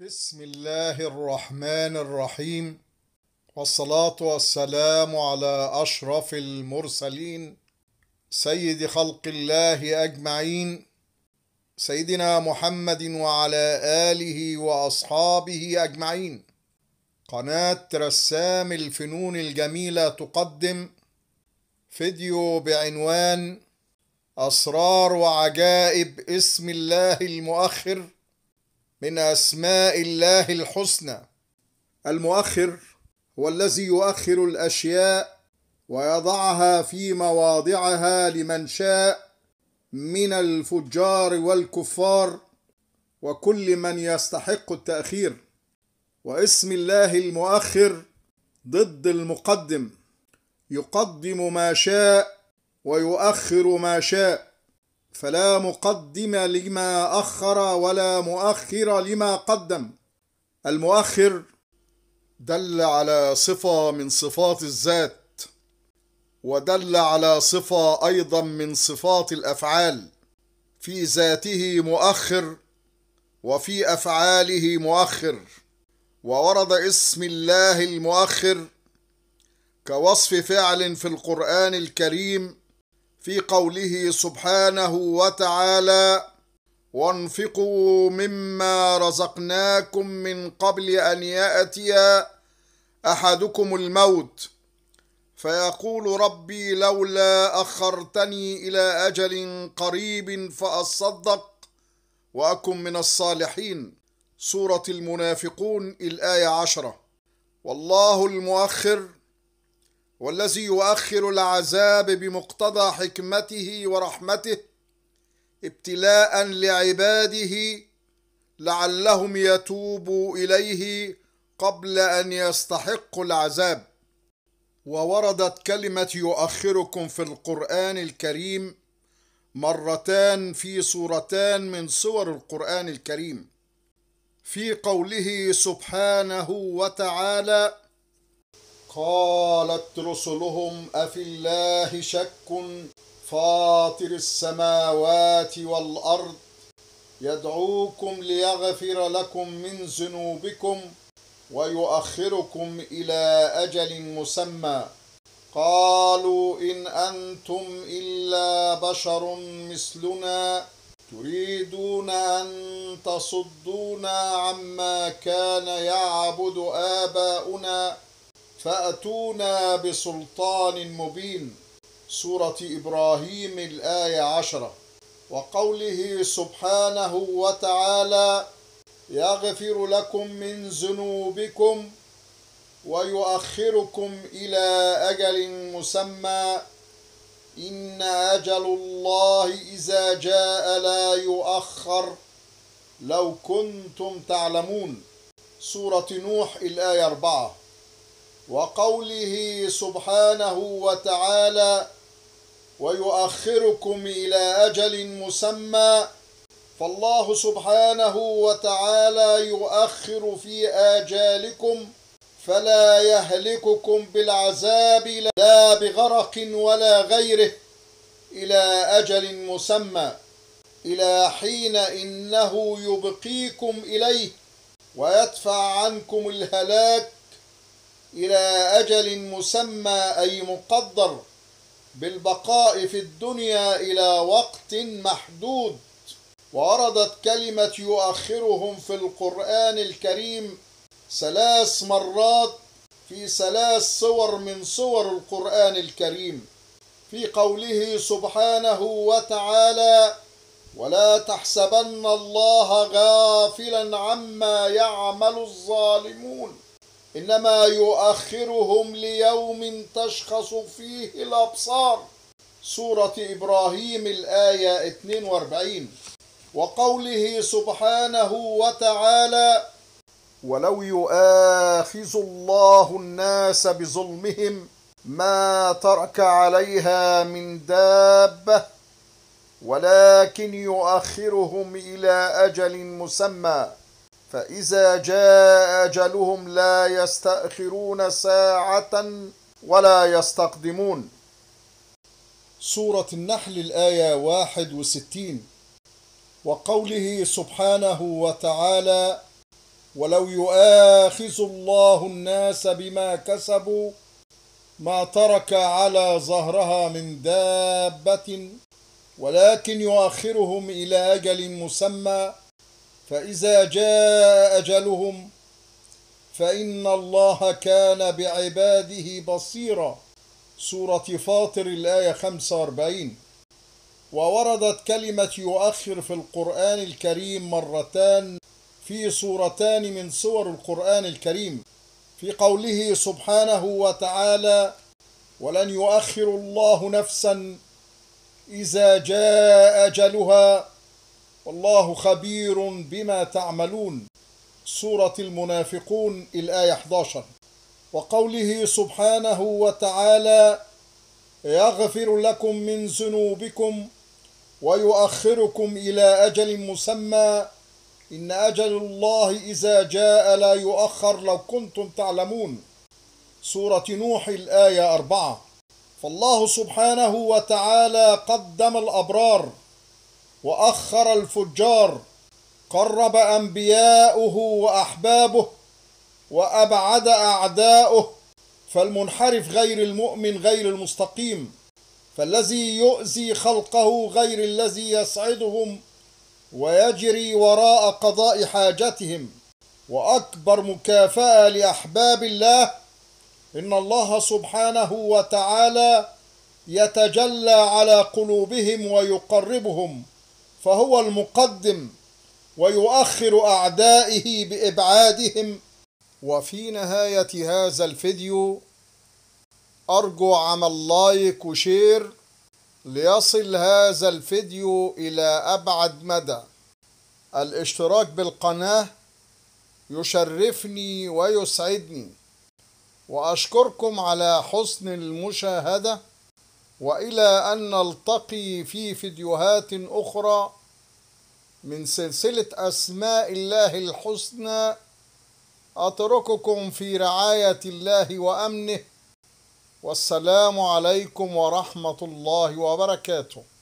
بسم الله الرحمن الرحيم والصلاة والسلام على أشرف المرسلين سيد خلق الله أجمعين سيدنا محمد وعلى آله وأصحابه أجمعين قناة رسام الفنون الجميلة تقدم فيديو بعنوان أسرار وعجائب اسم الله المؤخر من أسماء الله الحسنى المؤخر هو الذي يؤخر الأشياء ويضعها في مواضعها لمن شاء من الفجار والكفار وكل من يستحق التأخير واسم الله المؤخر ضد المقدم يقدم ما شاء ويؤخر ما شاء فلا مقدم لما أخر ولا مؤخر لما قدم المؤخر دل على صفة من صفات الذات ودل على صفة أيضا من صفات الأفعال في ذاته مؤخر وفي أفعاله مؤخر وورد اسم الله المؤخر كوصف فعل في القرآن الكريم في قوله سبحانه وتعالى وانفقوا مما رزقناكم من قبل ان ياتي احدكم الموت فيقول ربي لولا اخرتني الى اجل قريب فاصدق واكن من الصالحين سوره المنافقون الايه عشره والله المؤخر والذي يؤخر العذاب بمقتضى حكمته ورحمته ابتلاء لعباده لعلهم يتوبوا اليه قبل ان يستحقوا العذاب ووردت كلمه يؤخركم في القران الكريم مرتان في صورتان من صور القران الكريم في قوله سبحانه وتعالى قالت رسلهم أفي الله شك فاطر السماوات والأرض يدعوكم ليغفر لكم من ذنوبكم ويؤخركم إلى أجل مسمى قالوا إن أنتم إلا بشر مثلنا تريدون أن تصدونا عما كان يعبد آباؤنا فأتونا بسلطان مبين سورة إبراهيم الآية عشرة وقوله سبحانه وتعالى يغفر لكم من ذنوبكم ويؤخركم إلى أجل مسمى إن أجل الله إذا جاء لا يؤخر لو كنتم تعلمون سورة نوح الآية أربعة وقوله سبحانه وتعالى ويؤخركم إلى أجل مسمى فالله سبحانه وتعالى يؤخر في آجالكم فلا يهلككم بالعذاب لا بغرق ولا غيره إلى أجل مسمى إلى حين إنه يبقيكم إليه ويدفع عنكم الهلاك إلى أجل مسمى أي مقدر بالبقاء في الدنيا إلى وقت محدود وردت كلمة يؤخرهم في القرآن الكريم ثلاث مرات في ثلاث صور من صور القرآن الكريم في قوله سبحانه وتعالى ولا تحسبن الله غافلا عما يعمل الظالمون إنما يؤخرهم ليوم تشخص فيه الأبصار سورة إبراهيم الآية 42 وقوله سبحانه وتعالى ولو يؤاخذ الله الناس بظلمهم ما ترك عليها من دابه ولكن يؤخرهم الى اجل مسمى فإذا جاء أجلهم لا يستأخرون ساعة ولا يستقدمون سورة النحل الآية 61 وقوله سبحانه وتعالى ولو يؤاخذ الله الناس بما كسبوا ما ترك على ظهرها من دابة ولكن يؤخرهم إلى أجل مسمى فإذا جاء أجلهم فإن الله كان بعباده بصيرا سورة فاطر الآية 45 ووردت كلمة يؤخر في القرآن الكريم مرتان في سورتان من سور القرآن الكريم في قوله سبحانه وتعالى ولن يؤخر الله نفسا إذا جاء أجلها والله خبير بما تعملون سورة المنافقون الآية 11 وقوله سبحانه وتعالى يغفر لكم من ذنوبكم ويؤخركم إلى أجل مسمى إن أجل الله إذا جاء لا يؤخر لو كنتم تعلمون سورة نوح الآية أربعة فالله سبحانه وتعالى قدم الأبرار واخر الفجار قرب انبياؤه واحبابه وابعد اعداؤه فالمنحرف غير المؤمن غير المستقيم فالذي يؤذي خلقه غير الذي يسعدهم ويجري وراء قضاء حاجتهم واكبر مكافاه لاحباب الله ان الله سبحانه وتعالى يتجلى على قلوبهم ويقربهم فهو المقدم ويؤخر أعدائه بإبعادهم وفي نهاية هذا الفيديو أرجو عمل لايك وشير ليصل هذا الفيديو إلى أبعد مدى الاشتراك بالقناة يشرفني ويسعدني وأشكركم على حسن المشاهدة وإلى أن نلتقي في فيديوهات أخرى من سلسلة أسماء الله الحسنى أترككم في رعاية الله وأمنه والسلام عليكم ورحمة الله وبركاته